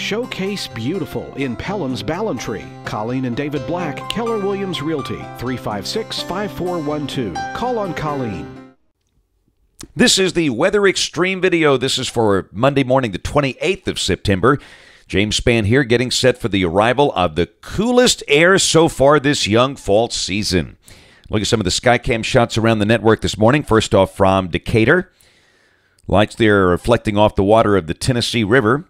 Showcase Beautiful in Pelham's Ballantry. Colleen and David Black, Keller Williams Realty, 356 5412. Call on Colleen. This is the weather extreme video. This is for Monday morning, the 28th of September. James Spann here getting set for the arrival of the coolest air so far this young fall season. Look at some of the Skycam shots around the network this morning. First off, from Decatur. Lights there reflecting off the water of the Tennessee River.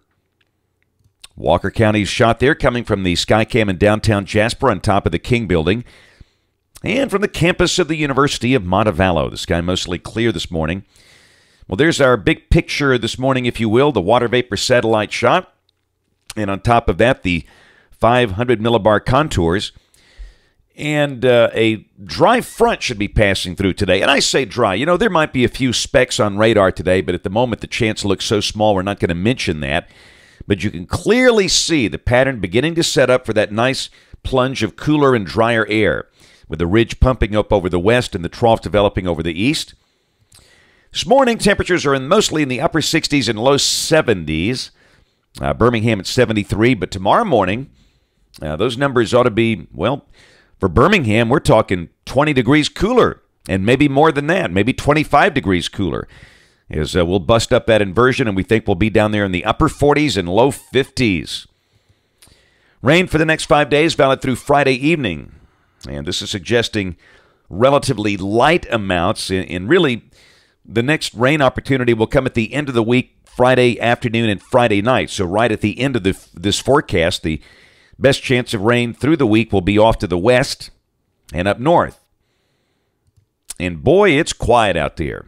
Walker County's shot there coming from the Skycam in downtown Jasper on top of the King Building. And from the campus of the University of Montevallo. The sky mostly clear this morning. Well, there's our big picture this morning, if you will, the water vapor satellite shot. And on top of that, the 500 millibar contours. And uh, a dry front should be passing through today. And I say dry. You know, there might be a few specks on radar today, but at the moment, the chance looks so small, we're not going to mention that but you can clearly see the pattern beginning to set up for that nice plunge of cooler and drier air, with the ridge pumping up over the west and the trough developing over the east. This morning, temperatures are in mostly in the upper 60s and low 70s. Uh, Birmingham at 73, but tomorrow morning, uh, those numbers ought to be, well, for Birmingham, we're talking 20 degrees cooler and maybe more than that, maybe 25 degrees cooler is uh, we'll bust up that inversion and we think we'll be down there in the upper 40s and low 50s. Rain for the next five days, valid through Friday evening. And this is suggesting relatively light amounts. And really, the next rain opportunity will come at the end of the week, Friday afternoon and Friday night. So, right at the end of the, this forecast, the best chance of rain through the week will be off to the west and up north. And boy, it's quiet out there.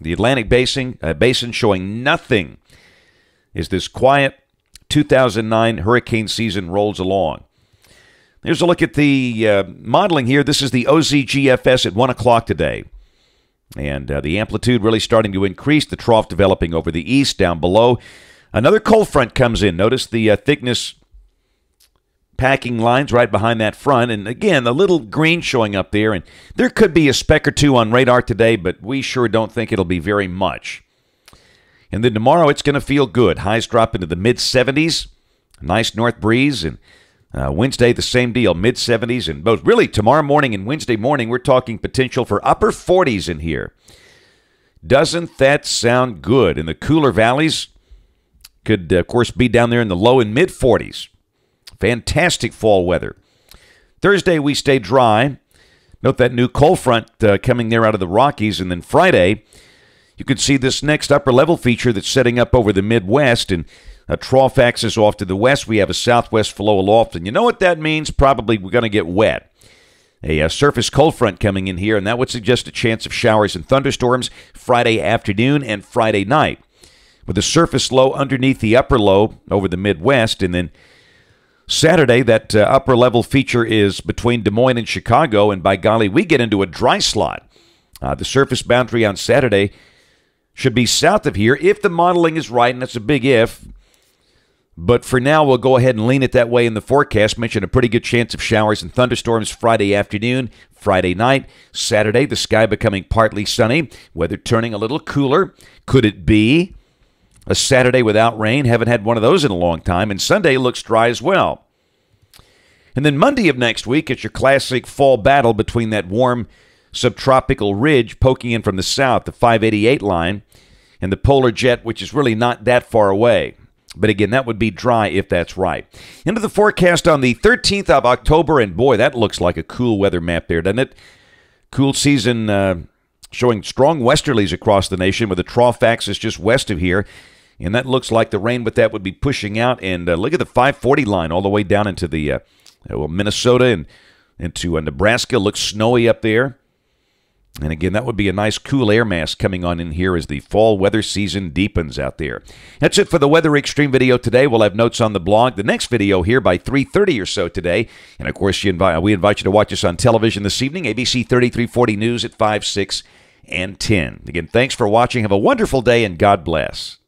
The Atlantic Basin, uh, Basin showing nothing as this quiet 2009 hurricane season rolls along. Here's a look at the uh, modeling here. This is the OZGFS at 1 o'clock today. And uh, the amplitude really starting to increase, the trough developing over the east down below. Another cold front comes in. Notice the uh, thickness packing lines right behind that front. And again, a little green showing up there. And there could be a speck or two on radar today, but we sure don't think it'll be very much. And then tomorrow it's going to feel good. Highs drop into the mid 70s, nice north breeze. And uh, Wednesday, the same deal, mid 70s. And both really tomorrow morning and Wednesday morning, we're talking potential for upper 40s in here. Doesn't that sound good? And the cooler valleys, could, of course, be down there in the low and mid 40s. Fantastic fall weather. Thursday, we stay dry. Note that new cold front uh, coming there out of the Rockies. And then Friday, you can see this next upper level feature that's setting up over the Midwest. And a trough axis off to the west. We have a southwest flow aloft. And you know what that means? Probably we're going to get wet. A, a, uh, surface cold front coming in here, and that would suggest a chance of showers and thunderstorms Friday afternoon and Friday night. With a surface low underneath the upper low over the Midwest, and then Saturday, that uh, upper level feature is between Des Moines and Chicago, and by golly, we get into a dry slot. Uh, the surface boundary on Saturday should be south of here if the modeling is right, and that's a big if. But for now, we'll go ahead and lean it that way in the forecast. Mentioned a pretty good chance of showers and thunderstorms Friday afternoon, Friday night, Saturday, the sky becoming partly sunny, weather turning a little cooler. Could it be a Saturday without rain, haven't had one of those in a long time, and Sunday looks dry as well. And then Monday of next week, it's your classic fall battle between that warm subtropical ridge poking in from the south, the 588 line, and the polar jet, which is really not that far away. But again, that would be dry if that's right. Into the forecast on the 13th of October, and boy, that looks like a cool weather map there, doesn't it? Cool season uh, showing strong westerlies across the nation with a trough axis just west of here. And that looks like the rain, but that would be pushing out. And uh, look at the 540 line all the way down into the uh, well, Minnesota and into uh, Nebraska. Looks snowy up there. And again, that would be a nice cool air mass coming on in here as the fall weather season deepens out there. That's it for the Weather Extreme video today. We'll have notes on the blog. The next video here by 3.30 or so today. And of course, invite, we invite you to watch us on television this evening, ABC 3340 News at 5, 6, and 10. Again, thanks for watching. Have a wonderful day and God bless.